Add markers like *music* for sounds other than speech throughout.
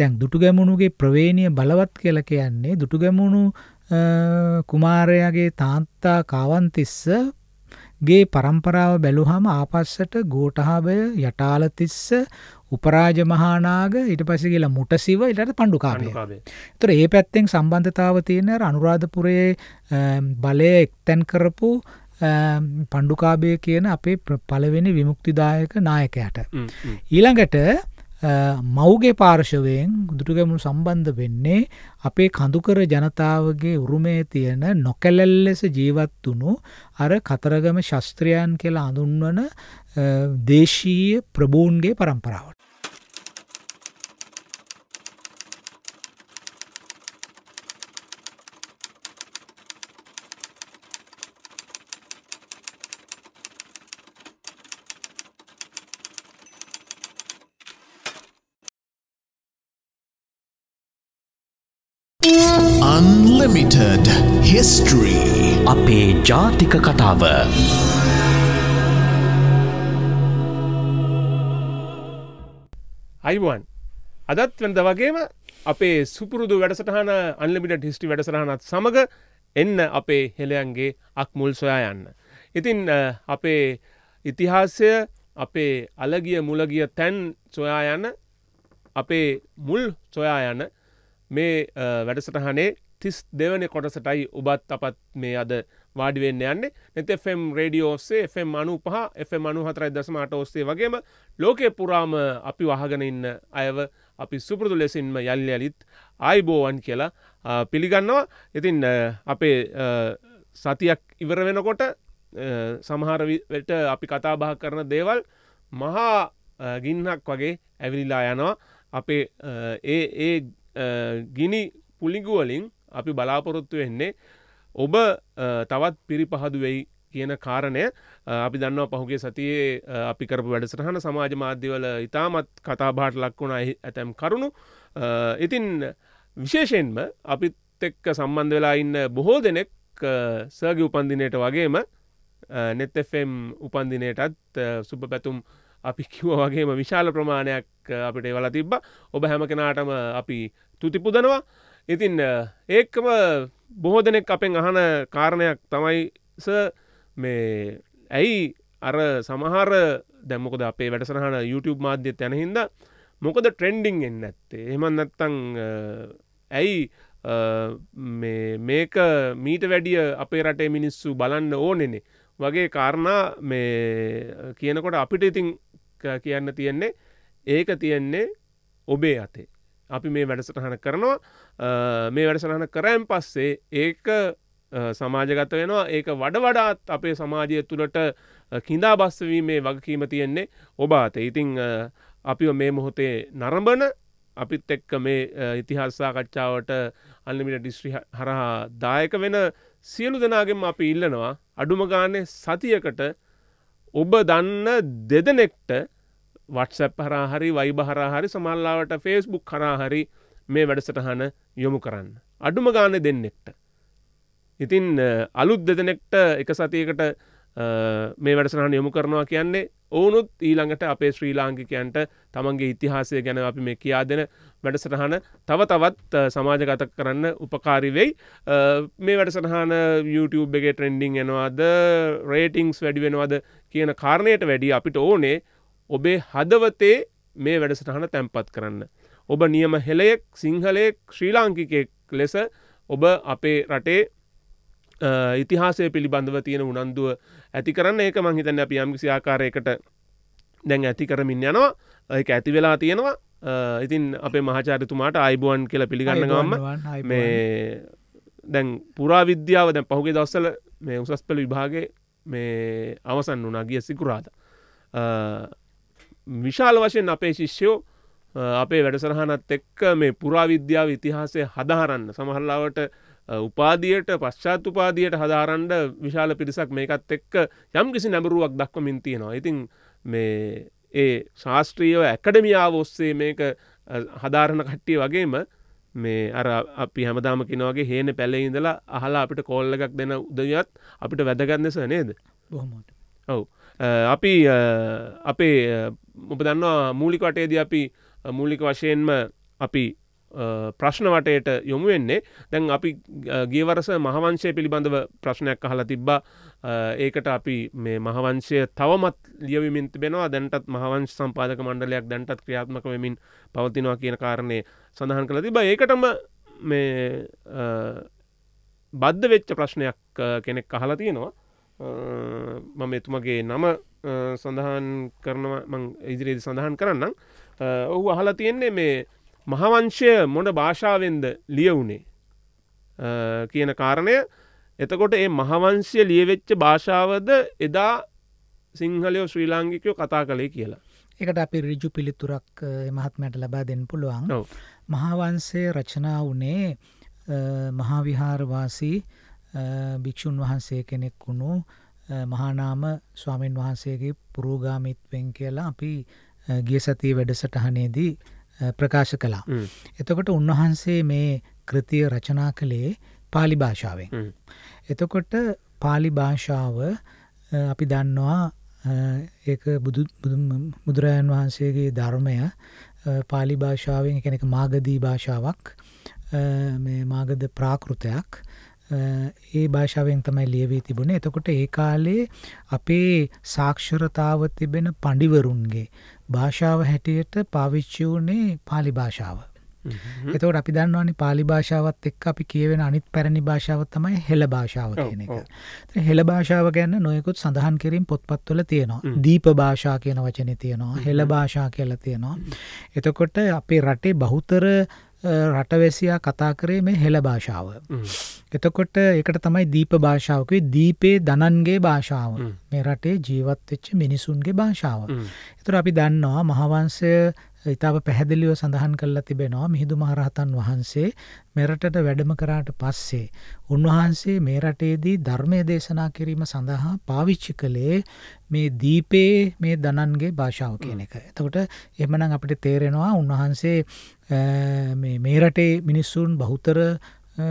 දැන් දුටුගැමුණුගේ ප්‍රවේණිය බලවත් කියලා කියන්නේ දුටුගැමුණු කුමාරයාගේ තාත්තා කාවන්තිස්ස ගේ પરම්පරාව බැලුවහම ආපස්සට ගෝඨාභය යටාලතිස්ස උපරාජ මහානාග ඊට පස්සේ ගිහලා මුටසිව ඊටට පණ්ඩුකාභය. ඒතර ඒ පැත්තෙන් සම්බන්ධතාව තියෙන අර අනුරාධපුරයේ බලය එක්තෙන් කරපු පණ්ඩුකාභය කියන අපේ පළවෙනි විමුක්තිදායක නායකයාට. ඊළඟට මව්ගේ පාර්ශවයෙන් දුටුගැමුණු සම්බන්ධ වෙන්නේ අපේ කඳුකර ජනතාවගේ උරුමේ තියෙන නොකැලැල් ලෙස ජීවත් වුණු අර කතරගම ශස්ත්‍රයන් කියලා හඳුන්වන දේශීය ප්‍රභූන්ගේ පරම්පරාවට. Unlimited History අපේ ජාතික කතාව අයිවන් අදත් වෙද වගේම අපේ සුපුරුදු වැඩසටහන අන්ලිමිට හිස්ටි වැඩසටහනත් සමඟ එන්න අපේ හෙළයන්ගේ අක්මුල් සොයා යන්න. ඉතින් අපේ ඉතිහාසය අපේ අලගිය මුලගිය තැන් සොයා යන්න අපේ මුල් සොයා යන්න මේ වැඩසටහනේ තිස් දෙවන කොටසටයි ඔබත් අපත් මේ අද වාඩිවෙන්න යන්න නැතFම් රඩියෝ ඔස්සේ Fම් අනු පහ Fම් අනු හතරයි දසමට ඔස්සේ වගේම ලෝකය පුරාම අපි වහගෙන ඉන්න අයව අපි සුපුරදු ලෙසින්ම යල් යලිත් ආයිබෝවන් කියලා පිළිගන්නවා ඉතින් අපේ සතියක් ඉවර වෙනකොට සමහරවිට අපි කතාබහ කරන දේවල් මහා ගින්නක් වගේ ඇවිලිලා යනවා අපේ ඒ ඒ ගිනි පුලිගුවලින් අපි බලාපොරොත්තු වෙන්නේ ඔබ තවත් පිරිපහදු වෙයි කියන කාරණය අපි දන්නවා පහුගේ සතියේ අපි කරපු වැඩසටහන සමාජ මාධ්‍යවල ඉතාමත් කතාබාට ලක්වුණ ඇතැම් කරුණු ඉතින් විශේෂයෙන්ම අපිත් එක්ක සම්බන්ධ වෙලා ඉන්න බොහෝ දෙනෙක් සර්ගි උපන්දිනයට වගේම නෙත්තෆම් උපන්දිනයටත් සුප පැතුම් අපි කිව වගේම විශාල ප්‍රමාණයක් අපිට වල තිබ්බ ඔබ හැම කෙනාටම අපි තුතිපුදනවා ඉතින් ඒකම බොහෝ දෙනෙක් අපෙන් අහන කාරණයක් තමයිස මේ ඇයි අර සමහර දැමකද අපේ වැඩසරහන YouTube මාධ්‍යත් යනහින්ද මොකද ට්‍රෙන්ඩිං එන්න ඇත්තේ එහමන් නැත්තං ඇයි මේක මීට වැඩිය අපේ රටේ මිනිස්සු බලන්න ඕනෙනෙ වගේ කාරණා මේ කියනකොට අපිට ඉතිං කියන්න තියෙන්නේ ඒක තියෙන්නේ ඔබේ අතේ අපි මේ වැඩසටහන කරනවා මේ වැඩසටහන කරයන් පස්සේ ඒක සමාජගත වෙනවා ඒක වඩ වඩාත් අපේ සමාජය තුළට කින්දා බස්සවීමේ වගකීම තියෙන්නේ ඔබාත ඉතිං අපි මේ මොහොතේ නරඹන අපිත් එක්ක මේ ඉතිහාසාකච්ඡාවට අල්ලිමිට ඩිස්ට්‍රි හරහා දායක වෙන සියලු දෙනාගෙන් අපි ඉල්ලනවා අඩුම ගානේ සතියකට ඔබ දන්න දෙදනෙක්ට වටසැප් හරහරි වයිබ හරහරි සමල්ලාවට ෆේස්බුක් හරහරි මේ වැඩසටහන යොමු කරන්න. අඩුම ගාන දෙන්නෙක්ට. ඉතින් අලුත් දෙදනෙක්ට එක සතියකට මේ වැඩසටහන යොමු කරනවා කියන්නේ ඕනුත් ඊළඟට අපේ ශ්‍රී ලාංකිකයන්ට තමන්ගේ ඉතිහාසය ගැන අපි මේ කියා දෙන වැඩසටහන තව තවත් සමාජගත කරන්න උපකාරි වෙයි මේ වැඩසටහන YouTube එක ට්‍රෙන්ඩිං එනවාද රේටිංස් වැඩි වෙනවාද කියන කාරණයට වැඩි අපිට ඕනේ ඔබේ හදවතේ මේ වැඩසටහන තැන්පත් කරන්න. ඔබ නියම හෙළයෙක් සිංහලයෙක් ශ්‍රී ලාංකිකෙක් ලෙස ඔබ අපේ රටේ ඉතිහාසය පිළිබඳව තියෙන උනන්දුව ඇති කරන්න ඒක මංහිතන්න අප යම්කිසි ආකාරයකට දැන් ඇති කරමින් යනවා ඒක ඇති වෙලා තියෙනවා ඉතින් අපේ මහාචාරතුමාට අයිබුවන් කියල පිළිගන්න ගම්ම මේ දැන් පුරාවිද්‍යාව දැන් පහුගේ දවස්සල මේ උසස් පෙළ විභාගේ මේ අවසන් වුනා ගිය සිකුරාද විශාල වශයෙන් අපේ ශිෂ්‍යෝ අපේ වැඩසරහනත් එක්ක මේ පුරාවිද්‍යාව ඉතිහාසය හදාරන්න සමහල්ලාවට උපාදියට පශ්චාත් උපාදියට හදාරන්ඩ විශාල පිරිසක් මේකත් එක්ක යම් කිසි නැඹරුවක් දක්වමින් තියෙනවා. ඉතින් මේ ඒ ශාස්ත්‍රීයව ඇකඩමියාව ඔස්සේ මේක හදාරණ කට්ටිය වගේම මේ අර අපි හැමදාම කිනවගේ හේන පැලේ ඉඳලා අහලා අපිට කෝල්ල එකක් දෙන උදවියත් අපිට වැදගන්න සනේද බොහොමට ඔවු අපි අපේ ඔබ දන්නවා මූලික වටේද අපි මූලික වශයෙන්ම අපි ප්‍රශ්න වටයට යොමු වෙන්නේ දැන් අපි ගේවරස මහවංශය පිළිබඳව ප්‍රශ්නයක් අහලා තිබ්බා ඒකට අපි මේ මහවංශය තවමත් ලියවිමින් තිබෙනවා දැන්ටත් මහවංශ සම්පාදක මණ්ඩලයක් දැන්ටත් ක්‍රියාත්මක වෙමින් පවතිනවා කියන කාරණය සඳහන් කළ තිබ ඒකටම මේ බද්ධ වෙච්ච ප්‍රශ්නයක් කෙනෙක් අහලා තියෙනවා මම එතුමගේ නම සඳහන් කරනවා ඉදිරියේද සඳහන් කරන්නම් ඔහු අහලා තියෙන්නේ මේ මහවංශය මොඩ භාෂාවෙන්ද ලියවුනේ කියන කාරණය එතකොට ඒ මහවංශය ලියවෙච්ච භාෂාවද එදා සිංහලයෝ ශ්‍රී ලාංගිකයෝ කතා කළේ කියලා. එකට අපි රිජු පිළිතුරක් මහත්මයට ලබා දෙන්න පුළුවන් මහාවන්සේ රචනා වනේ මහාවිහාරවාසී භික්‍ෂූන් වහන්සේ කෙනෙක් වුණු මහානාම ස්වාමීන් වහන්සේගේ පුරෝගාමිත්වෙන් කියලා අපි ගිය සතිය වැඩසටහනේදී ප්‍රකාශ කලා. එතකොට උන්වහන්සේ මේ කෘතිය රචනා කළේ පාලි භාෂාවෙන්. එතකොට පාලි භාෂාව අපි දන්නවා ඒ බුදුරාණන් වහන්සේගේ ධර්මය පාලි භාෂාවෙන් එකනෙක මාගදී භාෂාවක් මාගද ප්‍රාකෘතයක් ඒ භාෂාවෙන් තමයි ලියවී තිබුණේ. එතකොට ඒ කාලේ අපේ සාක්ෂරතාව තිබෙන පඬිවරුන්ගේ භාෂාව හැටියට පාවිච්චි වුණේ pāli භාෂාව. එතකොට අපි දන්නවනේ pāli භාෂාවත් එක්ක අපි කියවෙන අනිත් පැරණි භාෂාව තමයි හෙළ භාෂාව කියන එක. ඉතින් හෙළ භාෂාව ගැන නොයෙකුත් සඳහන් කිරීම් පොත්පත්වල තියෙනවා. දීප භාෂා කියන වචනේ තියෙනවා. හෙළ භාෂා කියලා තියෙනවා. එතකොට අපේ රටේ බහුතර රටවැසියා කතා කරේ මේ හෙළ භාෂාව. එතකොට එකට තමයි දීප භාෂාවකේ දීපේ දනන්ගේ භාෂාව මේ රටේ ජීවත්වෙච්ච මිනිසුන්ගේ භාෂාව. එතුර අපි දන්නවා මහවන්සය ඉතාව පැහැදිලිව සඳහන් කරලා තිබෙනවා මිහිඳු මහරහතන් වහන්සේ මෙරටට වැඩම කරාට පස්සේ උන්වහන්සේ මේ රටේදී ධර්මය දේශනා කිරීම සඳහා පාවිච්චි කළේ මේ දීපේ මේ දනන්ගේ භාෂාව කියන එක. එතකොට එහමනම් අපිට තේරෙනවා උන්වහන්සේ මේ රටේ මිනිස්සුන් බහුතර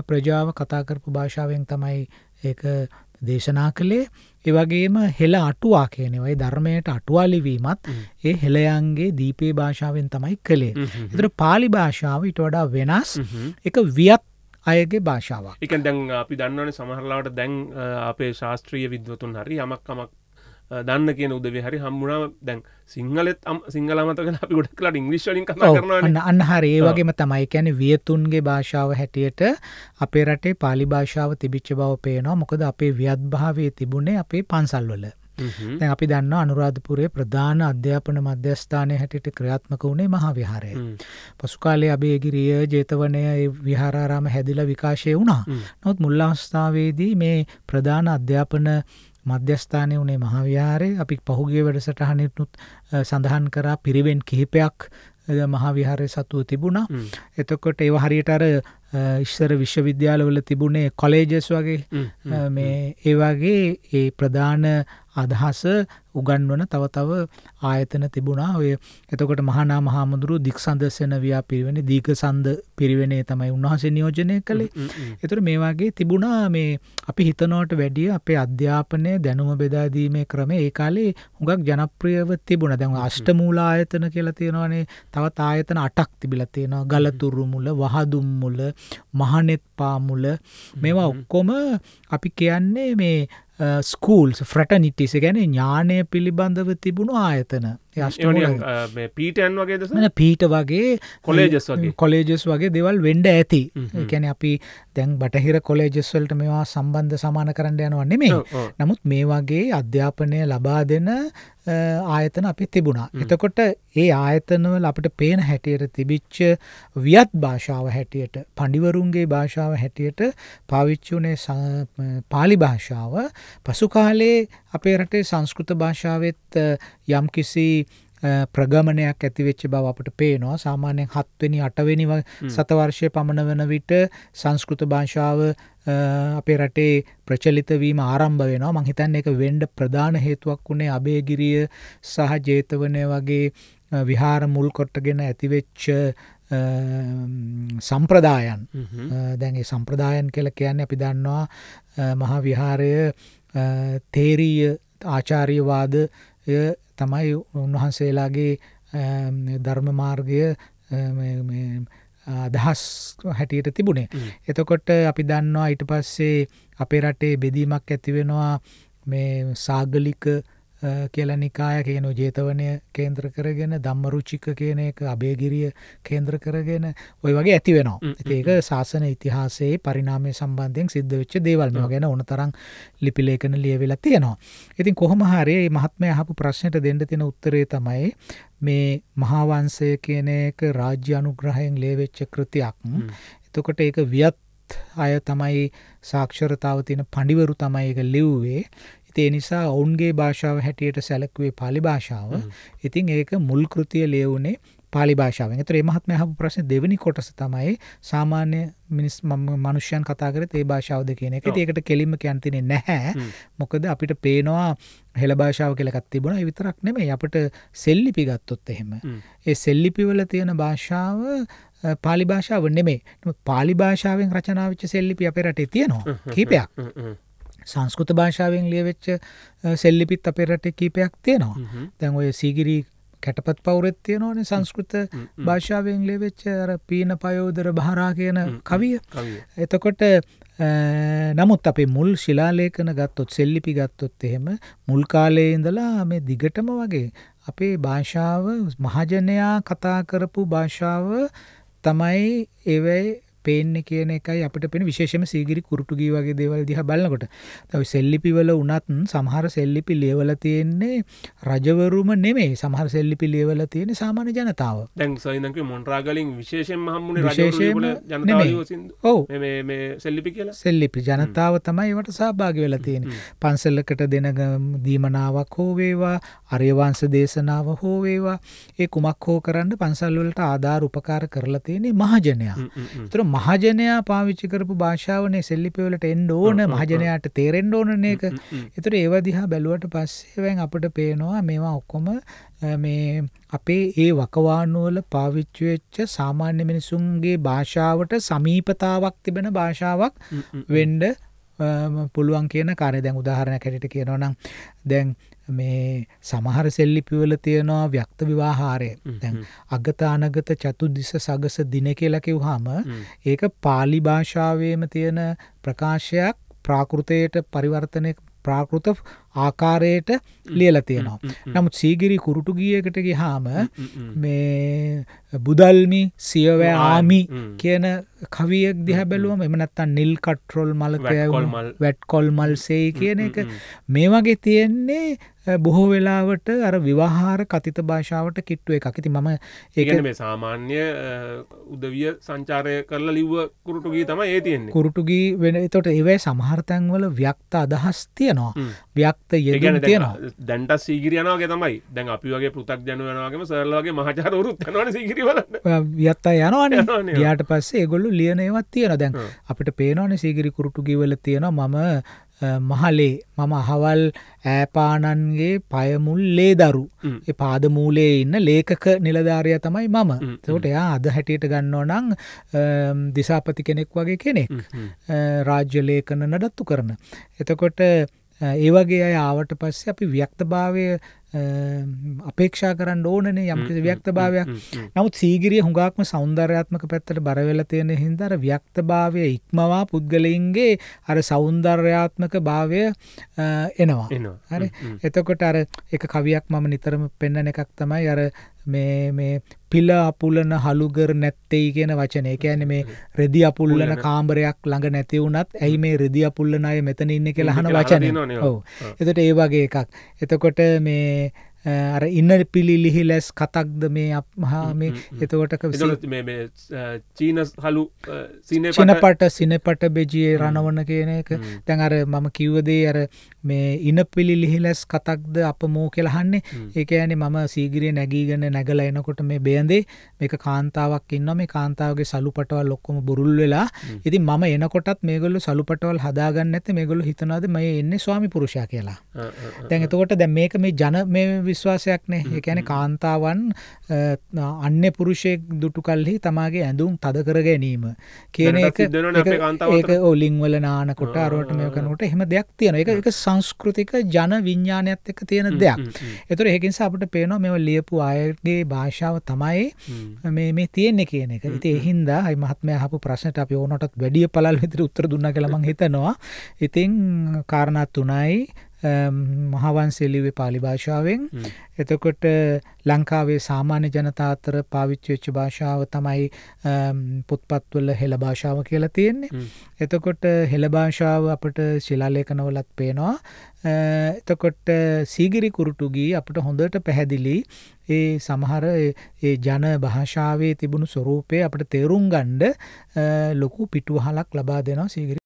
ප්‍රජාව කතා කරපු භාෂාවෙන් තමයි ඒක දේශනා කළේ ඒවගේම හෙළ අටුවා කියනෙවයි ධර්මයට අටුවාලිවීමත් ඒ හෙළයන්ගේ දීපේ භාෂාවෙන් තමයි කළේ. එතර පාලි භාෂාව ඉට වඩා වෙනස් එක වියත් අයගේ භාෂාවක් එක දැන් අපි දන්නවන සමහරලාට දැන් අපේ ශාස්ත්‍රීය විද්වතුන් හරි යමක්කමක් දන්න කියන උදවේ හරි හම්බුණාව දැන් සිංහලත් සිංහලමතක අපි ගොඩක්ලා ඉංගලිශ්ලින් කරන අන්නහර ඒ වගේම තමයි කැන වියතුන්ගේ භාෂාව හැටියට අපේ රටේ පාලි භාෂාව තිබිච්ච බව පේනවා මොකද අපේ ව්‍යත්භාවය තිබුණේ අපේ පන්සල්වල දැන් අපි දන්න අනුරාධපුරයේ ප්‍රධාන අධ්‍යාපන මධ්‍යස්ථානය හැටියට ක්‍රියාත්මක වුණේ මහා විහාරය. පසුකාලේ අබේගිරිය ජේතවනය විහාරාරාම හැදිලා විකාශය වුණා. නමුත් මුල් අවස්ථාවේදී මේ ප්‍රධාන අධ්‍යාපන මධ්‍යස්ථානය වනේ මහාවිහාරය අපි පහුගේ වැඩසටහනයනුත් සඳහන් කරා පිරිවෙන් කිහිපයක් මහාවිහාරය සතුව තිබුණා එතකොට ඒව හරියට අර ඉස්සර විශ්වවිද්‍යාලවල තිබුණේ කොලේජස් වගේ මේ ඒවාගේ ඒ ප්‍රධාන අදහස උගන්වන තව තව ආයතන තිබුණා ඔය එතකොට මහනා මහාමුදුරු දික්සඳසන ව්‍යා පිරිවෙන දීගසන්ද පිරිවෙනේ තමයි උන්වහන්සේ නියෝජනය කළේ. එතකොට මේ වගේ තිබුණා මේ අපි හිතනවට වැඩිය අපේ අධ්‍යාපනය දැනුම බෙදාදීමේ ක්‍රමය ඒ කාලේ හුඟක් ජනප්‍රියව තිබුණ දැන් අෂ්ටමූල ආයතන කියලා තියෙනවානේ තවත් ආයතන අටක් තිබිලා තියෙනවා ගලතුරු මුල වහදුම් මුල මහනෙත් පාමුල මේවා ඔක්කොම අපි කියන්නේ මේ ස්කූල් ෆ්‍රටනිිටිස ගැන ඥානය පිළිබඳව තිබුණු ආයතන පීටන් වගේ දන පීට වගේ කොලේජස් වගේ කොලේජස් වගේ දෙවල් වෙන්ඩ ඇති කැන අපි දැන් බටහිර කොලේජස්වල්ට මේවා සම්බන්ධ සමාන කරන්න යනවන්නේ මේ නමුත් මේ වගේ අධ්‍යාපනය ලබා දෙන ආයතන අපි තිබුණා. එතකොට ඒ ආයතනවල අපට පේන හැටියට තිබිච්ච වියත් භාෂාව හැටියට පඩිවරුන්ගේ භාෂාව හැටියට පාවිච්චුනේ පාලි භාෂාව පසුකාලේ අපේ රටේ සංස්කෘත භාෂාවත් යම් කිසි ප්‍රගමණයක් ඇතිවෙච්ච බව අපට පේනවා සාමාන්‍යයෙන් හත්වෙනි අටවෙනි සතවර්ෂය පමණ වන විට සංස්කෘත භාෂාව අපේ රටේ ප්‍රචලිත වීම ආරම්භ වෙනවා මං හිතන්නේ ඒක වෙන්න ප්‍රධාන හේතුවක් උනේ අබේගිරිය සහ ජේතවනය වගේ විහාර මුල් කොටගෙන ඇතිවෙච්ච සම්ප්‍රදායන් දැන් ඒ සම්ප්‍රදායන් කියලා කියන්නේ අපි දන්නවා මහා විහාරය තේරීය ආචාර්යවාද තමයි උන්වහන්සේලාගේ ධර්ම මාර්ගය අදහස් හැටියට තිබුණේ. එතකොට අපි දන්නවා ඊට පස්සේ අපේ රටේ බෙදීමක් ඇතිවෙනවා මේ සාගලික කියල නිකාය කියන ජේතවනය කේන්ද්‍ර කරගෙන ධම්මරුචික කියන එක අභේගිරිය කේන්ද්‍ර කරගෙන ඔය වගේ ඇති වෙනවා ඒක ශාසන ඉතිහාසේ පරිනාමය සම්බන්ධයෙන් සිද්ධ වෙච්ච දේවල්ම ගැන ඕන තරම් ලිපිලේකන ලියවෙලා තියෙනවා ඉතින් කොහොම හරි මහත්මය අහපු ප්‍රශ්නයට දෙන්න තියෙන උත්තරේ තමයි මේ මහාවංසය කියන එක රාජ්‍ය අනුග්‍රහයෙන් ලේවෙච්ච කෘතියක් එතකොට ඒක වියත් අය තමයි සාක්ෂරතාව තියෙන පඬිවරු තමයි ඒක ලිව්වේ ඒ නිසා ඔවුන්ගේ භාෂාව හැටියට සැලකුවේ පාලි භාෂාව. ඉතින් ඒක මුල් කෘතිය ලියුනේ පාලි භාෂාවෙන්. ඒතර මේ මහත්මයා අහපු ප්‍රශ්නේ දෙවෙනි කොටස තමයි සාමාන්‍ය මිනිස් මනුෂ්‍යයන් කතා කරේ තේ භාෂාවද කියන එක. ඉතින් ඒකට කෙලින්ම කියන්න තියෙන්නේ නැහැ. මොකද අපිට පේනවා හෙළ භාෂාව කියලා එකක් තිබුණා. ඒ විතරක් නෙමෙයි අපිට සෙල්ලිපි ගත්තොත් එහෙම. ඒ සෙල්ලිපි වල තියෙන භාෂාව පාලි භාෂාව නෙමෙයි. පාලි භාෂාවෙන් රචනා වෙච්ච සෙල්ලිපි අපේ රටේ තියෙනවා. කීපයක්. සංස්කෘත භාෂාවෙන් ලියවෙච්ච සෙල්ලිපිත් අපේ රටේ කීපයක් තියෙනවා දැන් ඔය සීගිරී කැටපත් පවුරෙත් තියෙනවනේ සංස්කෘත භාෂාවෙන් ලියවෙච්ච අර පීන පයෝදර භාරා කියන කවිය එතකොට නමුත් අපේ මුල් ශිලාලේඛන ගත්තොත් සෙල්ලිපි ගත්තොත් එහෙම මුල් කාලයේ ඉඳලා මේ දිගටම වගේ අපේ භාෂාව මහජනයා කතා කරපු භාෂාව තමයි ඒවයි පේන්නේ කියන එකයි අපිට පෙන විශේෂම සීගිරි කුරුටුගී වගේ දේවල් දිහා බලනකොට. දැන් සෙල්ලිපි වල උනත් සමහර සෙල්ලිපි ලියවලා තියෙන්නේ රජවරුම නෙමෙයි. සමහර සෙල්ලිපි ලියවලා තියෙන්නේ සාමාන්‍ය ජනතාව. දැන් සයින්දන් කිව්ව මොන්ට්‍රාගලින් විශේෂයෙන්ම හම්බුනේ රජවරු ජනතාව විසින් මේ මේ සෙල්ලිපි කියලා. සෙල්ලිපි ජනතාව තමයි ඒවට සහභාගී වෙලා තියෙන්නේ. පන්සලකට දෙන දීමනාවක් හෝ වේවා, අරියවංශ දේශනාව හෝ වේවා, ඒ කුමක් හෝ කරන්න පන්සල් වලට ආධාර උපකාර කරලා තියෙන්නේ මහජනයා. ඒතර මහජනයා පාවිච්චි කරපු භාෂාවනේ සෙල්ලිපිවලට එන්න ඕන මහජනයාට තේරෙන්න ඕන එක. ඒතර ඒව දිහා බැලුවට පස්සේ දැන් අපිට පේනවා මේවා ඔක්කොම මේ අපේ ඒ වකවානුවල පාවිච්චි වෙච්ච සාමාන්‍ය මිනිසුන්ගේ භාෂාවට සමීපතාවක් තිබෙන භාෂාවක් වෙන්න පුළුවන් කියන කාරය දැන් උදාහරණයක් හැටියට කියනවා නම් දැන් මේ සමහර සෙල්ලිපිවල තියෙනවා ව්‍යක්ත විවාහාරය දැන් අගත අනගත චතුදිස සගස දින කියලා කිව්වහම ඒක pāli භාෂාවේම තියෙන ප්‍රකාශයක් ප්‍රාකෘතයට පරිවර්තනය ප්‍රාකෘත ආකාරයට ලියල තියෙනවා. නමුත් සීගිරි කුරුටු ගියකට ගිහාම මේ බුදල්මි සියවෑ ආමි කියන කවියක් දිහ බැලුවම එම නැත්තන් නිල් කට්‍රොල් මලකයවල් වැට් කොල් මල් සෙයි කියන එක මේ වගේ තියෙන්නේ බොහෝ වෙලාවට අර විවාහාර කතිත භාෂාවට කිට්ටුව එක ඇති මම ඒ මේ සාමාන්‍ය උදවිය සංචාරය කරලා ලිව්ව කුරුටුගී තම ඒ තියන්නේ කුරුටුගී වෙන තොට ඒවැ සමහර්තැන්වල ව්‍යක්ත අදහස් තියනවා ව්‍යක්ත පැත්ත යෙගෙන තියෙනවා දැන්ට සීගිරියනගේ තමයි දැන් අපි වගේ පෘතක් ජනවනගේම සරලගේ මහචාරුත් කන සිගිරිවල යත්තා යනවාන යාට පස්සේ ගොල්ලු ලියනයවත් තියෙන දැන් අපිට පේනවාන සීගිරි කුරුටු ගිවල තියෙන මම මහලේ මම අහවල් ඇපානන්ගේ පයමුල් ලේදරු පාදමූලේ ඉන්න ලේකක නිලධාරය තමයි මම තවට එයා අද හැටියට ගන්නෝ නං දිසාපති කෙනෙක් වගේ කෙනෙක් රාජ්‍ය ලේකන නඩත්තු කරන. එතකොට ඒවගේ අය ආවට පස්සේ අපි ව්‍යක්තභාවය අපේක්ෂා කරන්න ඕනනේ යම්කිසි ව්‍යක්තභාවයක් නමුත් සීගිරිය හුඟක්ම සෞන්දර්යාත්මක පැත්තට බරවෙලා තියෙන හින්දා අර ව්‍යක්තභාවය ඉක්මවා පුද්ගලයින්ගේ අර සෞන්දර්යාත්මක භාවය එනවා හරි එතකොට අර එක කවියක් මම නිතරම පෙන්වන එකක් තමයි අර මේ මේ පිළ අපුලන හලුගර නැත්තෙයි කියන වචනේ. කියන්නේ මේ රෙදි අපුල්ලන කාමරයක් ළඟ නැති වුණත් ඇයි මේ රෙදි අපුල්ලන අය මෙතන ඉන්නේ කියලා අහන වචනේ. ඔව්. එතකොට ඒ වගේ එකක්. එතකොට මේ අර ඉන්න පිළිලිහි ලැස් කතක්ද මේ අපහාමේ එතකොට චීන හලු සින පට සින පට බෙජියේ රණවන කියන එක තැන් අර මම කිව්වදේ අර මේ ඉන පිළිලිහි ලැස් කතක්ද අප මෝ කෙලහන්නේ ඒක ඇනි මම සීගිරය නැගීගෙන නැගල එනකොට මේ බේන්දේ මේක කාන්තාවක් ඉන්න මේ කාන්තාවගේ සලු පටවල් ලොක්කොම බුරුල් වෙලා ඉති මම එනකොටත් මේගොල්ලු සලු පටවල් හදාගන්න ඇත මේගොලු හිතනාද මේ එන්නේ ස්වාමි පුරුෂා කියලා තැන් එතකොට දැ මේක මේ ජන මේ විශ්වාසයක් නෑ ඒ කියන්නේ කාන්තාවන් අන්න පුරුෂයෙක් දුටු කල්හි තමාගේ ඇඳුම් තද කර ගැනීම කියන එක ඒක ඔලිංවල නානකොට අරුවට මේ කනකොට එහෙම දෙයක් තියෙන එක එක සංස්කෘතික ජන විඤ්ඥානයක්ත් එක තියෙන දෙයක් එතුර ඒකින්සා අපට පේනවා මෙ ලියපු අයගේ භාෂාව තමයි මේ මේ තියෙන්නේ කියන එක ඉති එහින්දා අයි මහත්මය හපු ප්‍රශ්නට අපි ඕනටත් වැඩිය පලල් විතර උත්තර දුන්න කළමං හිතනවා ඉතිං කාරණත් තුනයි මහවන්සෙලිවේ පාලි භාෂාවෙන් එතකොට ලංකාවේ සාමාන්‍ය ජනතා අතර පාවිච්චි වෙච්ච භාෂාව තමයි පොත්පත්වල හෙළ භාෂාව කියලා තියෙන්නේ. එතකොට හෙළ භාෂාව අපිට ශිලාලේඛනවලත් පේනවා. එතකොට සීගිරි කුරුටුගී අපිට හොඳට පැහැදිලි ඒ සමහර ඒ ජන භාෂාවේ තිබුණු ස්වරූපය අපිට තේරුම් ගන්න ලොකු පිටුවහලක් ලබා දෙනවා සීගිරි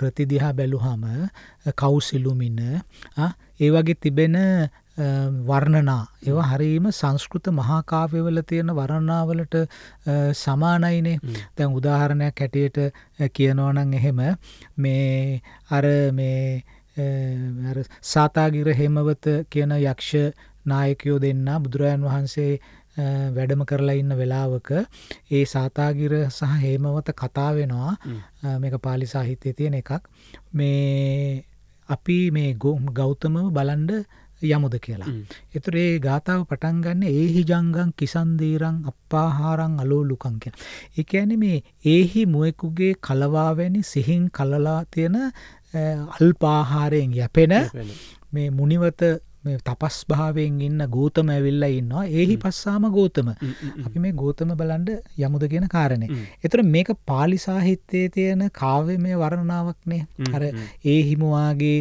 ක්‍රතිදිහා බැලුහම කවුසිලුමින ඒ වගේ තිබෙන වර්ණනා ඒව හරීම සංස්කෘත මහාකාව්‍යවල තියෙන වරණාවලට සමානයිනේ දැන් උදාහරණයක් හැටියට කියනවනම් එහෙම මේ අර මේ සාතාගිර හෙමවත කියන යක්ෂ නායකයෝ දෙන්න බුදුරජාන් වහන්සේ වැඩම කරලා ඉන්න වෙලාවක ඒ සාතාගිර සහ හේමවත කතා වෙනවා මේක පාලි සාහිත්‍යය තියෙන එකක් මේ අපි මේ ගෞතම බලන්ඩ යමුද කියලා. එතුර ඒ ගාථාව පටන් ගන්න ඒ හිජංගන් කිසන්දීරං අප්පාහාරං අලෝලුකං කියෙන. එක ඇන මේ ඒහි මුවෙකුගේ කලවාවැනි සිහින් කලලා තියෙන අල්පාහාරයෙන් යැපෙන මේ මුනිවත මේ තපස් භාවයෙන් ඉන්න ගෝතම ඇවිල්ලා ඉන්නවා ඒහි පස්සාම ගෝතම අපි මේ ගෝතම බලන්ඩ යමුද කියන කාරණය එතර මේක පාලි සාහිත්‍යයේ තියෙන කාව්‍ය මේ වරණාවක්නේ හර ඒ හිමුවාගේ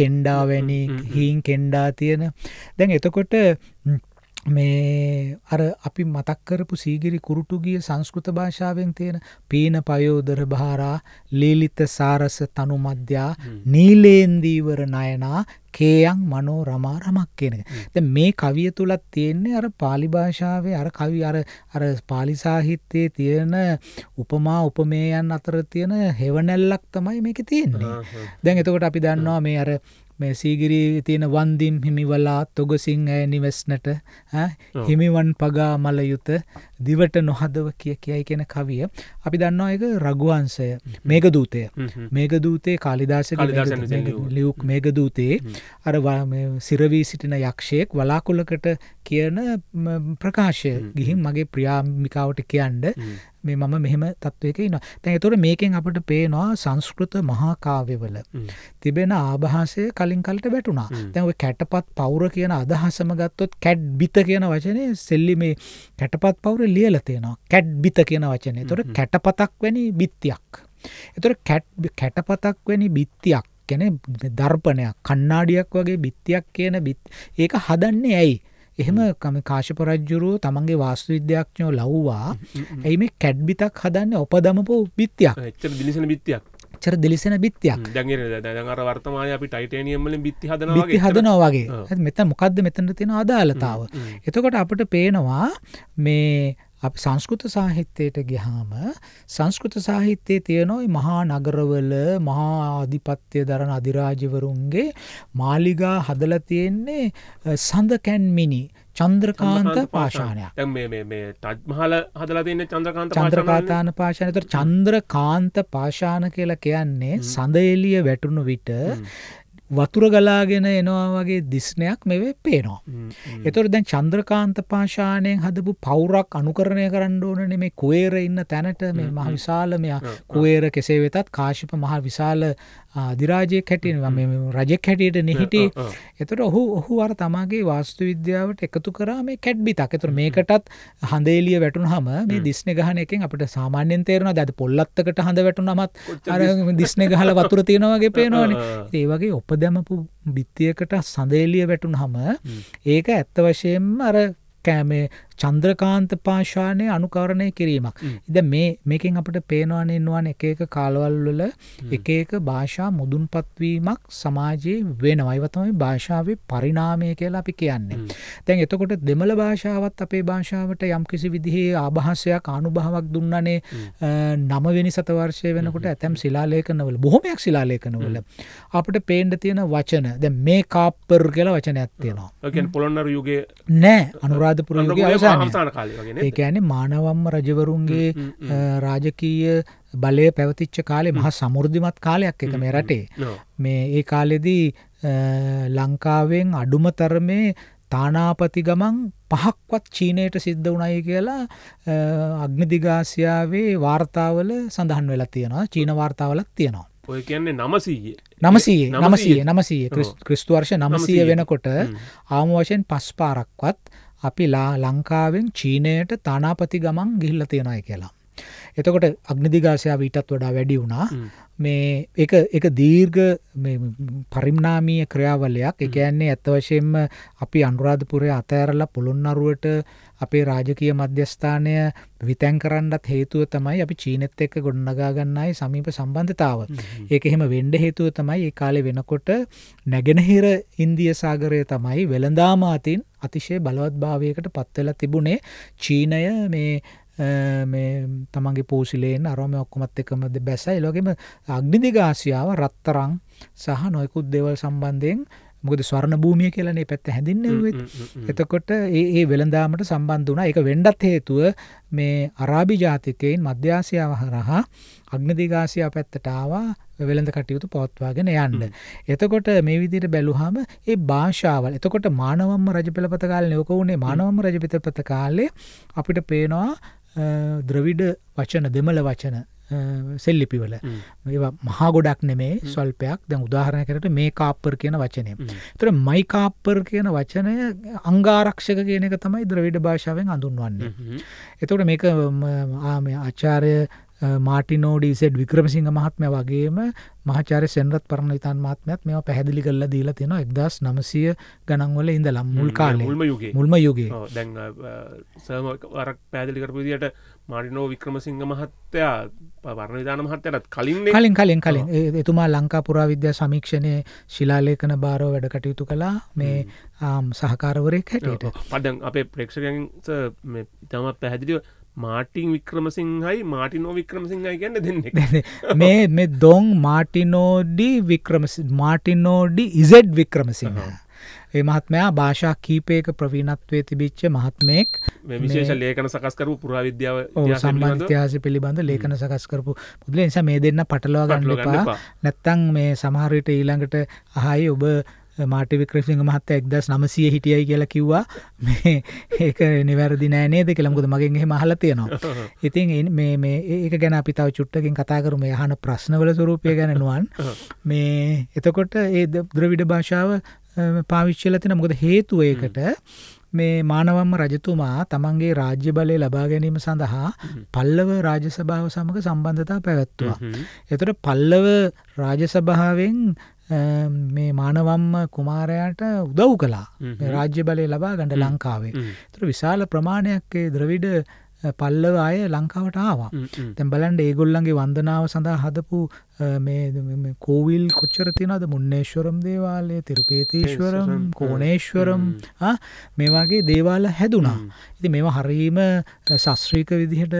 කෙන්ඩාවැනි හීන් කෙන්ඩා තියෙන දැන් එතකොට මේ අර අපි මතක් කරපු සීගිරි කුරුටුගිය සංස්කෘත භාෂාවෙන් තියෙන පීන පයෝදර භාරා ලීලිත සාරස තනු මධ්‍යා නීලේන්දීවර නයනා කේයන් මනෝ රමා රමක් කියන එක. දැන් මේ කවිය තුලත් තියෙන්නේ අර pāli භාෂාවේ අර කවි අර අර pāli සාහිත්‍යයේ තියෙන උපමා උපමේයන් අතර තියෙන හෙවණැල්ලක් තමයි මේකේ තියෙන්නේ. දැන් එතකොට අපි දන්නවා මේ අර මේ සීගිරී තියෙන වන්දිම් හිමිවලා තොගසින් ඇය නිවෙස්නට හිමිවන් පගා මලයුත දිවට නොහදව කිය කියයි කියන කවිය අපි දන්නවා එක රගුවන්සය මේක දූතය මේක දූතේ කාලිදාස ලියුක් මේක දූතේ අර සිරවී සිටින යක්ෂයෙක් වලාකුලකට කියන ප්‍රකාශය ගිහින් මගේ ප්‍රියාමිකාවට කියන්ඩ මේ මම මෙහෙම තත්වයක ඉන්නවා. දැන් ඒතොර මේකෙන් අපිට පේනවා සංස්කෘත මහා කාව්‍යවල තිබෙන ආභාසය කලින් කලට වැටුණා. දැන් ওই කැටපත් පවුර කියන අදහසම ගත්තොත් කැඩ් බිත කියන වචනේ සෙල්ලිමේ කැටපත් පවුර ලියලා තියෙනවා. කැඩ් බිත කියන වචනේ. ඒතොර කැටපතක් වැනි බිත්තියක්. ඒතොර කැට් කැටපතක් වැනි බිත්තියක් කියන්නේ දර්පණයක් කණ්ණාඩියක් වගේ බිත්තියක් කියන බිත් ඒක හදන්නේ ඇයි එහෙම කාශප රජ්ජුරුව තමන්ගේ වාස්තු විද්‍යාඥෝ ලව්වා ඇයි මේ කැඩ්බිතක් හදන්න ඔපදමපු බිත්තියක් එච්චර දිලිසන බිත්තියක් චර දිලිසෙන බිත්තියක් දඟර වර්තමාය අපි ටයිටනියම්මල බිත්ති හදනගේ හදනවාගේ මෙත මොකක්ද මෙතැට තියෙන අදාලතාව එතකොට අපට පේනවා මේ අපි සංස්කෘත සාහිත්‍යයට ගිහාම සංස්කෘත සාහිත්‍යයේ තියෙනොයි මහා නගරවල මහා ආධිපත්‍ය දරන අධිරාජවරුන්ගේ මාලිගා හදලා තියෙන්නේ සඳකැන් මිනි චන්ද්‍රකාන්ත පාශානයක් ටජ්මහල හදලා තින්න චන්ද්‍රකාන්ත චන්ද්‍රකාතාන පාශානතර චන්ද්‍රකාන්ත පාශාන කියලා කියන්නේ සඳ එලිය වැටුණු විට වතුර ගලාගෙන එනවා වගේ දිස්නයක් මෙවේ පේනවා. එතොට දැන් චන්ද්‍රකාන්ත පාශානයෙන් හදපු පවුරක් අනුකරණය කරන්න ඕනන මේ කුවේර ඉන්න තැනට මේ මහ විශාල මෙයා කුවේර කෙසේ වෙතත් කාශිප මහ විශාල අධිරාජයක් හැටියෙන් රජෙක් හැටියට නෙහිටේ එතට ඔහු ඔහු අර තමාගේ වාස්තු විද්‍යාවට එකතු කරා මේ කැඩ්බි තක් එතුර මේකටත් හඳේලිය වැටුන් හම මේ දිස්න ගහන එකෙන් අපට සාමාන්‍යෙන් තේරෙන දැත පොල්ලත්තකට හඳ වැටුනමත් අර දිස්න ගහල වතුර තියෙනවගේ පේනවන *laughs* ඒ වගේ ඔප දැමපු බිත්තියකට සඳේලිය වැටුන් හම ඒක ඇත්ත වශයෙන්ම අර කෑමේ චන්ද්‍රකාන්ත පාශානය අනුකරණය කිරීමක් ඉද මේ මේකින් අපට පේනවානෙන්වාන එක එක කාලවල්වල එක එක භාෂා මුදුන් පත්වීමක් සමාජයේ වෙන අයිවතමයි භාෂාවේ පරිනාමය කියලා අපි කියන්නේ තැන් එතකොට දෙමළ භාෂාවත් අපේ භාෂාවට යම් කිසි විදිහේ ආභාසයක් අනුභාවක් දුන්නනේ නමවෙනි සතවර්ශය වෙනකොට ඇතැම් සිලාලේකනවල බොහොමයක් සිලාලේකනවල අපට පේන්ඩ තියෙන වචන ද මේ කාප්පර් කියලා වචන ඇත්තියෙනවා පොළොන්නර යුගේ නෑ අනුරාධපුරගේ අවස අවසාන කාලගෙන ඒකඇන මානවම්ම රජවරුන්ගේ රාජකීය බලය පැවතිච්ච කාලේ මහ සමුෘද්ධිමත් කාලයක් එක මේ රටේ මේ ඒ කාලෙදී ලංකාවෙන් අඩුම තරමේ තානාපති ගමන් පහක්වත් චීනයට සිද්ධ වනයි කියලා අග්නිදිගාසියාවේ වාර්තාවල සඳහන් වෙලා තියෙනවා චීන වාර්තාවලක් තියෙනවා. ඔය කියන්නේ නමසීයේ නමසයේ නමසයේ නමසයේ ක්‍රිස්තු වර්ෂ නමසය වෙනකොට ආම වශයෙන් පස් පාරක්වත් අපි ලා ලංකාවෙන් චීනයට තානාපති ගමන් ගිහිල්ල තියෙනයි කියලා. එතකොට අග්නිදිගාශයාව ඊටත් වඩා වැඩි වුණා මේ එක එක දීර්ඝ පරිම්නාමීය ක්‍රියාවලයක් එකයන්නේ ඇත්තවශයෙන්ම අපි අනුරාධපුරය අතෑරලා පොළොන්නරුවට අපේ රාජකය මධ්‍යස්ථානය විතැන් කරන්නත් හේතුව තමයි අපි චීනත් එක්ක ගොඩනගාගන්නයි සමීප සම්බන්ධතාව. ඒක එහෙම වෙන්ඩ හේතුව තමයි ඒ කාලෙ වෙනකොට නැගෙනහිර ඉන්දිය සාගරය තමයි වෙළඳාමාතින් අතිශය බලවත් භාවයකට පත්වෙලා තිබුණේ චීනය මේ මේ තමන්ගේ පෝසිලයෙන් අරම ඔක්කොමත් එකමද බැසයි ලොගෙම අග්නිදිගාසියාව රත්තරං සහ නොයකුත් දෙවල් සම්බන්ධයෙන් මොකද ස්වර්ණ භූමිය කියලනේ පැත්ත හැඳින්නෙවෙත් එතකොට ඒ ඒ වෙළඳාමට සම්බන්ධ වුණා ඒක වෙන්නත් හේතුව මේ අරාබි ජාතිකයන් මධ්‍ය ආසියාව හරහා අග්නදීග ආසියාව පැත්තට ආවා වෙළඳ කටයුතු පවත්වාගෙන යන්න. එතකොට මේ විදිහට බැලුවාම ඒ භාෂාවල් එතකොට මානවම්ම රජපෙළපත කාලේ නෝක වුණේ මානවම්ම රජපෙළපත කාලේ අපිට පේනවා ද්‍රවිඩ වචන දෙමළ වචන සෙල්ලිපිවල ඒවා මහා ගොඩක් නෙමේ ස්වල්පයක් දැන් උදාහරණ කරට මේ කාප්පර් කියන වචනය. තර මයිකාප්පර් කියන වචනය අංගාරක්ෂක කියනක තමයි ද්‍රවිඩ භාෂාවෙන් අඳුන්වන්නේ. එතවට මේක ආම ආචාරය මාටිනෝඩීසෙඩ් වික්‍රමසිංහ මහත්මය වගේම මහාචාර සෙන්රත් පරණවිතාන් මහත්මයත් මෙම පැහැදිලි කරලා දීලා තියෙනවා 1900 ගණන් වල ඉඳලා මුල් කාලේ මුල්ම යුගයේ මුල්ම යුගයේ ඔව් දැන් සර්ම වරක් පැහැදිලි කරපු විදිහට මාටිනෝ වික්‍රමසිංහ මහත්තයා පරණවිතාන මහත්තයාට කලින් කලින් කලින් කලින් එතුමා ලංකා පුරාවිද්‍යා සමීක්ෂණයේ ශිලාලේඛන බාරව වැඩ කටයුතු කළා මේ සහකාරවරයෙක් හැටියට. පඩන් අපේ ප්‍රේක්ෂකයන් මේ තම පැහැදිලිව මාටින් වික්‍රමසිංහයි මාටිනෝ වික්‍රමසිංහයි ගැන්න දෙන්නේ *laughs* මේ මේ දොන් මාටිනෝඩි වික්‍රම මාටිනෝඩි ඉසෙඩ් වික්‍රමසිංහ ඒ මහත්මයා භාෂා කීපයක ප්‍රවීණත්වය තිබිච්ච මහත්මයෙක් විශේෂ ලේකන සකස්කරපු පුරාවිද්‍යාව සම්බන්ධතිහාස පිළිබඳ ලේකන සකස්කරපු පුදල නිසා මේ දෙන්න පටලවා ගන්න ලපා නැත්තං මේ සමහරයට ඊළඟට අහයි ඔබ මාටි වික්‍රමසිංහ මහත්තයා 1900 හිටියයි කියලා කිව්වා මේ ඒක නිවැරදි නෑ නේද කියලා මොකද මගෙන් එහෙම අහලා තියෙනවා. *laughs* ඉතින් මේ මේ ඒක ගැන අපි තව චුට්ටකින් කතා කරමු මේ අහන ප්‍රශ්නවල ස්වරූපය ගැන නුවන්. *laughs* මේ එතකොට ඒ ද්‍රවිඩ භාෂාව පාවිච්චි වෙලා තියෙන මොකද හේතුව ඒකට *laughs* මේ මානවම්ම රජතුමා තමන්ගේ රාජ්‍ය බලය ලබා ගැනීම සඳහා පල්ලව රාජසභාව සමඟ සම්බන්ධතා පැවැත්තුවා. එතට පල්ලව රාජසභාවෙන් මේ මානවම්ම කුමාරයට උදව් කලා රාජ්‍ය බලය ලබා ගඩ ලංකාවේ. තුර විශාල ප්‍රමාණයක් ද්‍රවිඩ පල්ලව අය ලංකාවට ආවා තැම් බලන්ඩ ඒගොල්ලන්ගේ වන්දනාව සඳහා හදපු මේ කෝවිල් කොච්චර තියෙනද මුන්නේශ්වරම් දේවාලය තිරුකේතීශ්වරම් කෝනේශ්වරම් මේ වගේ දේවාල හැදුනා. ඉතින් මේවා හරීම ශාස්ත්‍රීය විදිහට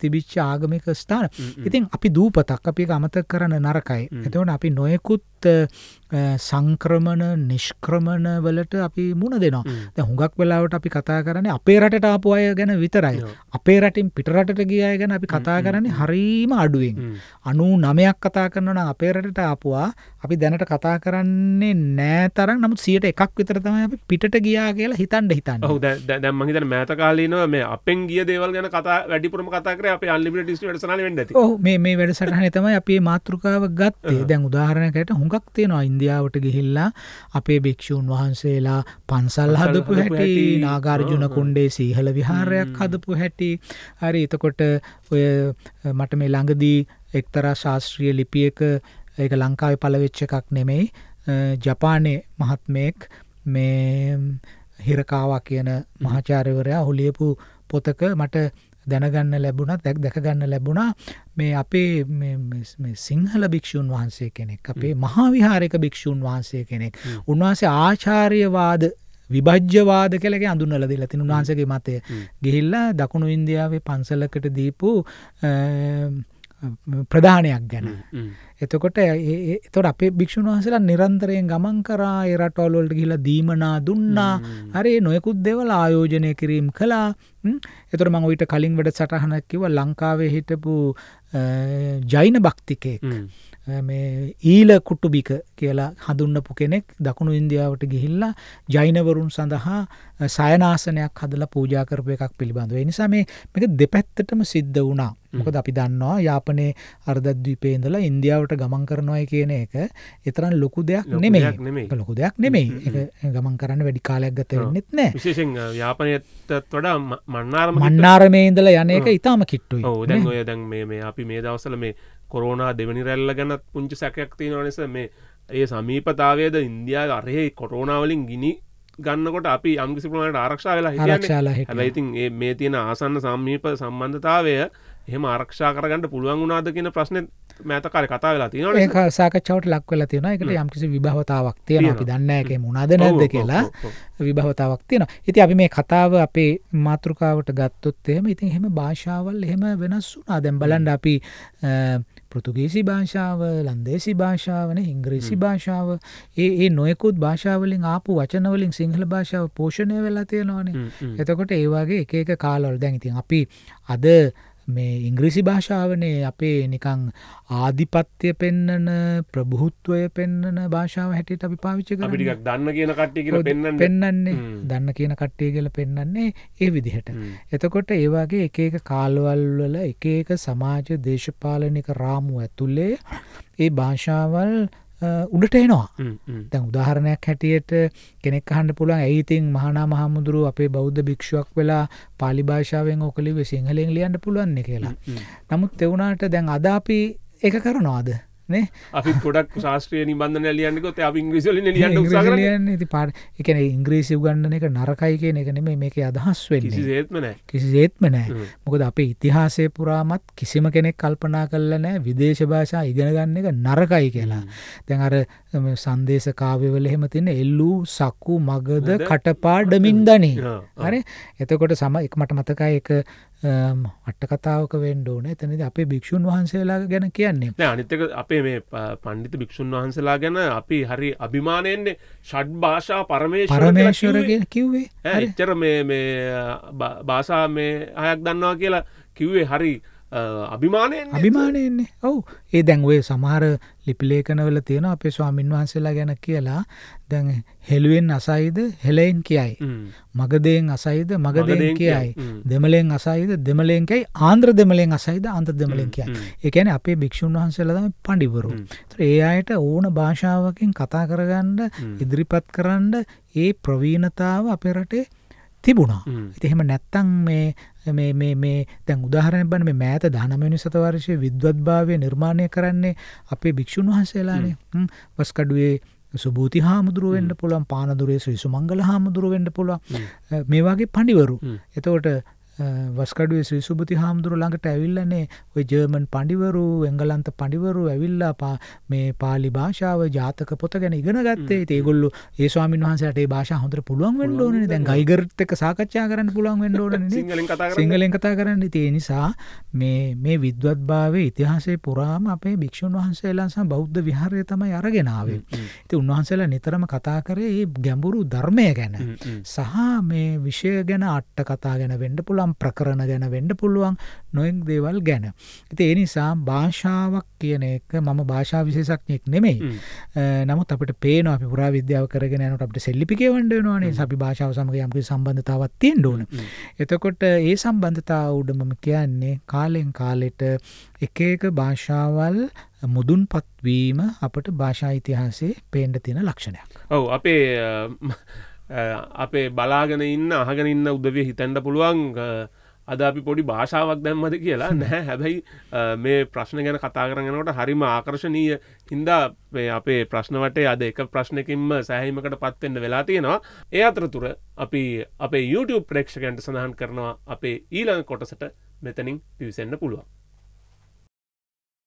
තිබිච්ච ආගමික ස්ථාන. ඉතින් අපි දූපතක් අපි අමතක කරන නරකයි. එතකොට අපි නොයෙකුත් සංක්‍රමණ නිෂ්ක්‍රමණ වලට අපි මුණ දෙනවා. දැන් හුඟක් වෙලාවට අපි කතා කරන්නේ අපේ රටට ආපු අය ගැන විතරයි. අපේ රටින් පිට රටට ගිය අය ගැන අපි කතා කරන්නේ හරීම අඩුවෙන්. 99ක් කතා කරනවන අපේ රටට ආපුවා අපි දැනට කතා කරන්නේ නෑ තරම් නමුත් සියට එකක් විතර තමයි අපි පිටට ගියා කියලා හිතන්ඩ හිතන්න හු දැම්ම හිතන මෑත කාලීනවා මේ අපෙන් ගිය දේවල් ගැන කතා වැඩිපුරම කතාකර අප අල්ලිමිට ස් වැඩසන වෙන්නට මේ මේ වැඩසටහන තමයි අපේ මාතෘකාව ගත්තේ දැන් උදාහරණකට හුඟක් තියෙනවා ඉන්දියාවට ගිහිල්ලා අපේ භික්‍ෂූන් වහන්සේලා පන්සල් හදපු හැටි නාගාර්ජුන කුන්්ඩේ සීහල විහාරයක් හදපු හැටි හරි එතකොට ඔය මට මේ ළඟදී එක්තරා ශාස්ත්‍රීය ලිපියක ඒක ලංකාවේ පළවෙච්ච එකක් නෙමෙයි ජපානයේ මහත්මයෙක් මේ හිරකාවා කියන මහාචාර්යවරයා හුලියපු පොතක මට දැනගන්න ලැබුණා දැක් දැකගන්න ලැබුණා මේ අපේ සිංහල භික්‍ෂූන් වහන්සේ කෙනෙක් අපේ මහාවිහාරක භික්‍ෂූන් වහන්සේ කෙනෙක් උන්වහන්සේ ආචාර්යවාද විභජ්‍යවාද කලගේ අඳුන්නල දෙලා තින් උන්වහන්සගේ මතය ගිහිල්ලා දකුණු ඉන්දියාවේ පන්සලකට දීපු ප්‍රධානයක් ගැන එතකොට එතකොට අපේ භික්ෂුන් වහන්සේලා නිරන්තරයෙන් ගමන් කරා ඒ රටවල් වලට ගිහිලා දීමනා දුන්නා. හරි නොයෙකුත් දේවල් ආයෝජනය කිරීම කළා. එතකොට මම ඊට කලින් වැඩසටහනක් කිව්වා ලංකාවේ හිටපු ජෛන භක්තිකයෙක්. මේ ඊල කුටුබික කියලා හඳුන්නපු කෙනෙක් දකුණු ඉන්දියාවට ගිහිල්ලා ජෛනවරුන් සඳහා සයනාසනයක් හදලා පූජා කරපු එකක් පිළිබඳව. ඒ නිසා මේ මේක දෙපැත්තටම සිද්ධ වුණා. මොකද අපි දන්නවා යාපනයේ අර්ධද්වීපයේ ඉඳලා ඉන්දියාවට තැනකට ගමන් කරනවායි කියන එක එතරන් ලොකු දෙයක් නෙමේ ලොකු දෙයක් නෙමේ ගමන් කරන්න වැඩි කාලයක් ගත වෙන්නෙත් නෑ විශේෂෙන් ්‍යාපනයටත් වඩා මන්නාරම මන්නාරමේ ඉඳල යන එක ඉතාම කිට්ටුයි දැන් ඔය දැන් මේ අපි මේ දවසල මේ කොරෝනා දෙවැනි රැල්ල ගැනත් පුංචි සැකයක් තියෙන නිස මේ ඒ සමීපතාවේද ඉන්දයා අරහෙ කොටෝනාවලින් ගිනි ගන්නකොට අපි අම්ගිසි ප්‍රමාණයට ආරක්ෂා වෙලා හිටලා හැබැයිතින් මේ තියෙන ආසන්න සම්මීප සම්බන්ධතාවය එහෙම ආරක්ෂා කරගන්න පුළුවන් වුණාද කියන ප්‍රශ්නේ මෑතකාල කතා වෙලා තින ඒක සාකච්ඡාවට ලක් වෙලා තියෙන එකට යම්කිසි විභවතාවක් තියෙන අපි දන්න එක මුණද නැද්ද කියලා විභවතාවක් තියෙන ඉති අපි මේ කතාව අපේ මාතෘකාවට ගත්තොත් එහෙම ඉතින් එහෙම භාෂාවල් එහෙම වෙනස් වුනා දැම් බලන්ඩ අපි පෘතුගීසි භාෂාව ලන්දේසි භාෂාවන ඉංග්‍රීසි භාෂාව ඒ ඒ නොයකුත් භාෂාවලින් ආපු වචනවලින් සිංහල භාෂාව පෝෂණය වෙලා තියෙනවානේ එතකොට ඒවාගේ එක කාලොල් දැන් ඉතින් අපි අද මේ ඉංග්‍රීසි භාෂාවනේ අපේ නිකං ආධිපත්‍යය පෙන්නන ප්‍රබෘහත්වය පෙන්න්නන භාෂාව හැටියට අපි පාවිච්ච කර ටික් දන්න කියන කට්ටිය කියල පෙන්න්න පෙන්න්නේ දන්න කියන කට්ටිය කියල පෙන්න්නේ ඒ විදිහට. එතකොට ඒවාගේ එක එක කාලවල්වල එක එක සමාජ දේශපාලනික රාමුව ඇතුළේ ඒ භාෂාවල් උඩට එනවා තැන් උදාහරණයක් හැටියට කෙනෙක් අහන්න පුළුවන් ඇයිතින් මහනා මහමුදුරු අපේ බෞද්ධ භික්ෂුවක් වෙලා පාලිභාෂාවෙන් ඕකලිව සිංහලෙන් ලියන්න පුළුවන් කියලා නමුත් එවුණට දැන් අදාපි එක කරනවාද අපි ගොඩක් ශාස්ත්‍රය නිබන්ධන ලියන්නකොත් අප ඉංග්‍රීසිල ලියන්න ති පාට එකන ඉංග්‍රීසි උගන්නන එක නරකයි කියන එක නෙමේ මේක අදහස් වෙන්නේ කිසිසේත්ම නෑ මොකද අපේ ඉතිහාසය පුරාමත් කිසිම කෙනෙක් කල්පනා කරල නෑ විදේශ භාෂා ඉගෙනගන්න එක නරකයි කියලා දැන් අර සන්දේශ කාවවල එහෙම තින්න එල්ලූ සක්කු මගද කටපාඩමින් දනී හරි එතකොට සම එක්මට මතකයි එක අට කතාවක වෙන්න ඕනේ. එතනදී අපේ භික්ෂුන් වහන්සේලා ගැන කියන්නේ. නෑ අනිත් එක අපේ මේ පඬිතු භික්ෂුන් වහන්සේලා ගැන අපි හරි අභිමානයෙන්නේ ෂඩ් භාෂා පරමේශ්වර පරමේශ්වර කියන කිව්වේ. එච්චර මේ මේ භාෂා මේ අයක් දන්නවා කියලා කිව්වේ හරි අභිමානයෙන් අභිමානයන්නේ ඔවු ඒ දැන්වේ සමහර ලිපිලේකනවල තියෙන අපේ ස්වාමින් වහන්සේලා ගැන කියලා දැන් හෙළුවෙන් අසයිද හෙලයින් කියයි. මගදයෙන් අසයිද මගදයෙන් කියයි. දෙමලෙන් අසයිද දෙමලෙන්කයි ආන්ද්‍ර දෙමලෙන් අසයිද අන්ත දෙමලෙන් කියයි. ඒකැන අපේ භික්‍ෂූන් වහන්සේලදම පණඩිවරු. ඒ අයට ඕන භාෂාවකින් කතා කරගන්න ඉදිරිපත් කරන්න ඒ ප්‍රවීණතාව අපේ රටේ තිබුණා එහෙම නැත්තං මේ තැන් උදාහරණ බන මෑත දානමනි සතවර්ශය විද්වත්භාවය නිර්මාණය කරන්නේ අපේ භික්‍ෂූන් වහන්සේලානේ වස්කඩුවේ සුභූති හාමුදුරුවෙන්ට පුළුවන් පානදුරේ ශ්‍රීසු මංගල හාමුදුරුවෙන්ට පුළුවන් මේ වගේ පඩිවරු එතවට වස්කඩුවේ ශ්‍රී සුභති හාමුදුරුවෝ ළඟට ඇවිල්ලානේ ওই ජර්මන් පඬිවරු, එංගලන්ත පඬිවරු ඇවිල්ලා මේ pāli භාෂාව ජාතක පොත ගැන ඉගෙන ගත්තේ. ඒත් ඒගොල්ලෝ ඒ ස්වාමීන් වහන්සේට ඒ භාෂාව හොඳට පුළුවන් වෙන්න ඕනනේ. දැන් ගයිගර්ත් එක්ක සාකච්ඡා කරන්න පුළුවන් වෙන්න ඕනනේ. සිංහලෙන් කතා කරන්න. සිංහලෙන් කතා කරන්න. ඒ නිසා මේ මේ විද්වත්භාවයේ ඉතිහාසයේ පුරාම අපේ භික්ෂුන් වහන්සේලා සහ බෞද්ධ විහාරය තමයි අරගෙන ආවේ. ඉතින් උන්වහන්සේලා නිතරම කතා කරේ මේ ගැඹුරු ධර්මය ගැන. සහ මේ විෂය ගැන අට කතා ගැන වෙන්න පුළුවන්. පුළුවන් ප්‍රකරණ ගැන වෙන්න පුළුවන් නොයෙක් දේවල් ගැන. ඉතින් ඒ නිසා භාෂාවක් කියන එක මම භාෂා විශේෂඥයෙක් නෙමෙයි. නමුත් අපිට පේනවා අපි පුරා විද්‍යාව කරගෙන යනකොට අපිට සෙල්ලිපි කියවන්න වෙනවානේ. අපි භාෂාව සමග යම්කිසි සම්බන්ධතාවක් තියෙන්න ඕන. එතකොට ඒ සම්බන්ධතාව උඩ මම කියන්නේ කාලෙන් කාලෙට එක එක භාෂාවල් මුදුන්පත්වීම අපට භාෂා ඉතිහාසයේ පේන්න තියෙන ලක්ෂණයක්. ඔව් අපේ අපේ බලාගෙන ඉන්න අහගෙන ඉන්න උදවිය හිතැන්ඩ පුළුවන් අද අපි පොඩි භාෂාවක් දැම්මද කියලා නැහැ හැබැයි මේ ප්‍රශ්න ගැන කතා කරගෙනට හරිම ආකර්ශණීය හින්දා අපේ ප්‍රශ්නවටේ අද එක ප්‍රශ්නකින්ම සැහීමකට පත්වෙන්න වෙලා තියෙනවා ඒ අතරතුර අපි අපේ YouTube ප්‍රේක්ෂකන්ට සඳහන් කරනවා අපේ ඊළඟ කොටසට මෙතනින් පිවිසෙන්න්න පුළුවන්